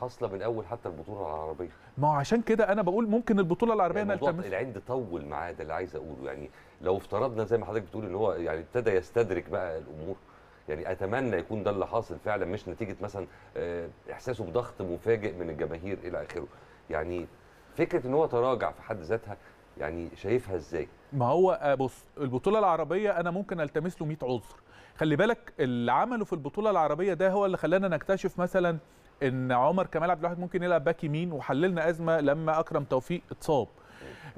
حاصله من اول حتى البطوله العربيه ما هو عشان كده انا بقول ممكن البطوله العربيه يعني نلتمس العند طول معاه ده اللي عايز اقوله يعني لو افترضنا زي ما حضرتك بتقول ان هو يعني ابتدى يستدرك بقى الامور يعني اتمنى يكون ده اللي حاصل فعلا مش نتيجه مثلا آه، احساسه بضغط مفاجئ من الجماهير الى اخره يعني فكره ان هو تراجع في حد ذاتها يعني شايفها ازاي ما هو آه، بص البطوله العربيه انا ممكن التمس له 100 عذر خلي بالك اللي عمله في البطوله العربيه ده هو اللي خلانا نكتشف مثلا ان عمر كمال عبد الواحد ممكن يلعب باك يمين وحللنا ازمه لما اكرم توفيق اتصاب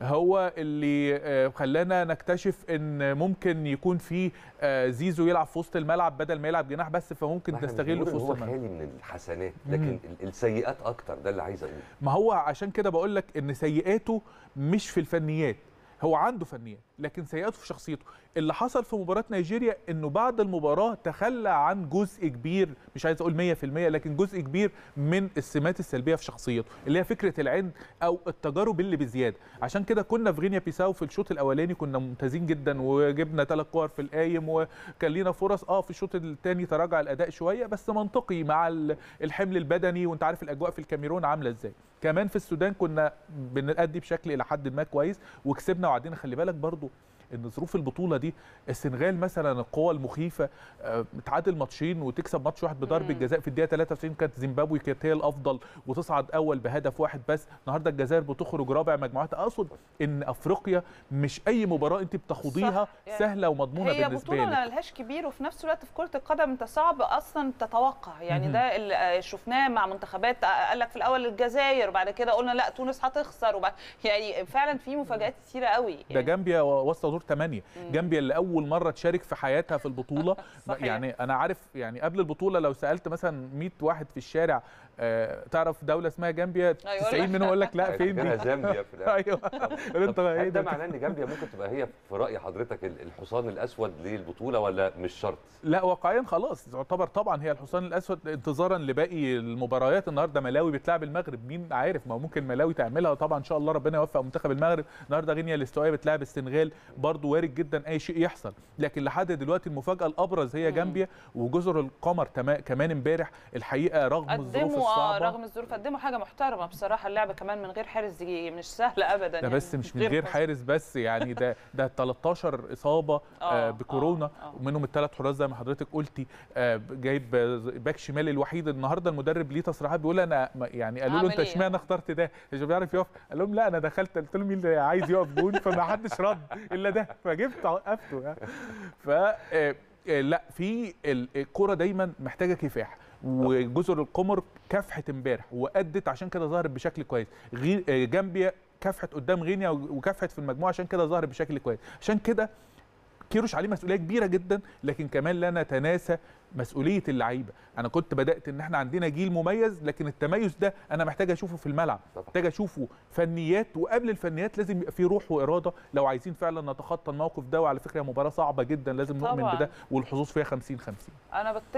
هو اللي آه، خلانا نكتشف ان ممكن يكون في آه، زيزو يلعب في وسط الملعب بدل ما يلعب جناح بس فممكن تستغله في وسط الملعب هو خالي من الحسنات لكن السيئات اكتر ده اللي عايز اقوله ما هو عشان كده بقول لك ان سيئاته مش في الفنيات هو عنده فنيات لكن سيئاته في شخصيته اللي حصل في مباراه نيجيريا انه بعد المباراه تخلى عن جزء كبير مش عايز اقول 100% لكن جزء كبير من السمات السلبيه في شخصيته اللي هي فكره العند او التجارب اللي بزياده عشان كده كنا في غينيا بيساو في الشوط الاولاني كنا ممتازين جدا وجبنا ثلاث كور في القايم وكان لينا فرص اه في الشوط الثاني تراجع الاداء شويه بس منطقي مع الحمل البدني وانت عارف الاجواء في الكاميرون عامله ازاي كمان في السودان كنا بنأدي بشكل الى حد ما كويس وكسبنا وعدينا خلي بالك برضو ان ظروف البطوله دي السنغال مثلا القوه المخيفه آه، تعادل ماتشين وتكسب ماتش واحد بضربه جزاء في الدقيقه 93 كانت زيمبابوي كانت هي الافضل وتصعد اول بهدف واحد بس النهارده الجزائر بتخرج رابع مجموعات اقصد ان افريقيا مش اي مباراه انت بتخوضيها يعني سهله ومضمونه هي بالنسبه لك هي بطوله ملهاش كبير وفي نفس الوقت في كره القدم انت صعب اصلا تتوقع يعني مم. ده اللي آه، شفناه مع منتخبات آه، قال لك في الاول الجزائر وبعد كده قلنا لا تونس هتخسر وبعد يعني فعلا في مفاجات كتيره قوي يعني. ده جامبيا وسط دور ثمانيه جامبيا اللي اول مره تشارك في حياتها في البطوله صحيح. يعني انا عارف يعني قبل البطوله لو سالت مثلا 100 واحد في الشارع آه، تعرف دوله اسمها جامبيا أيوة 90 منهم يقول لك لا فين دي زامبيا في ايوه انت ايه ده معناه ان جامبيا ممكن تبقى هي في راي حضرتك الحصان الاسود للبطوله ولا مش شرط لا واقعيا خلاص تعتبر طبعا هي الحصان الاسود انتظارا لباقي المباريات النهارده ملاوي بتلعب المغرب مين عارف ما ممكن ملاوي تعملها طبعا ان شاء الله ربنا يوفق منتخب المغرب النهارده غينيا الاستوائيه بتلعب السنغال برضو وارد جدا اي شيء يحصل لكن لحد دلوقتي المفاجاه الابرز هي جامبيا وجزر القمر كمان امبارح الحقيقه رغم الظروف اه رغم الظروف قدموا حاجه محترمه بصراحه اللعبه كمان من غير حارس دي مش سهله ابدا ده يعني. بس يعني مش من غير, حارس بس يعني ده ده 13 اصابه آه،, آه،, آه بكورونا آه آه ومنهم الثلاث حراس زي ما حضرتك قلتي آه جايب باك شمال الوحيد النهارده المدرب ليه تصريحات بيقول انا يعني قالوا له انت إيه؟ اشمعنى اخترت ده مش بيعرف يقف قال لهم لا انا دخلت قلت لهم مين إيه اللي عايز يقف جون فما حدش رد الا ده فجبت وقفته يعني. ف آه، لا في الكوره دايما محتاجه كفاح وجزر القمر كافحت امبارح وادت عشان كده ظهرت بشكل كويس آه، جامبيا كافحت قدام غينيا وكافحت في المجموعه عشان كده ظهرت بشكل كويس عشان كده كيروش عليه مسؤوليه كبيره جدا لكن كمان لا نتناسى مسؤوليه اللعيبه انا كنت بدات ان احنا عندنا جيل مميز لكن التميز ده انا محتاج اشوفه في الملعب محتاج اشوفه فنيات وقبل الفنيات لازم يبقى في روح واراده لو عايزين فعلا نتخطى الموقف ده وعلى فكره مباراه صعبه جدا لازم طبعا. نؤمن بده والحظوظ فيها 50 50 انا بتفق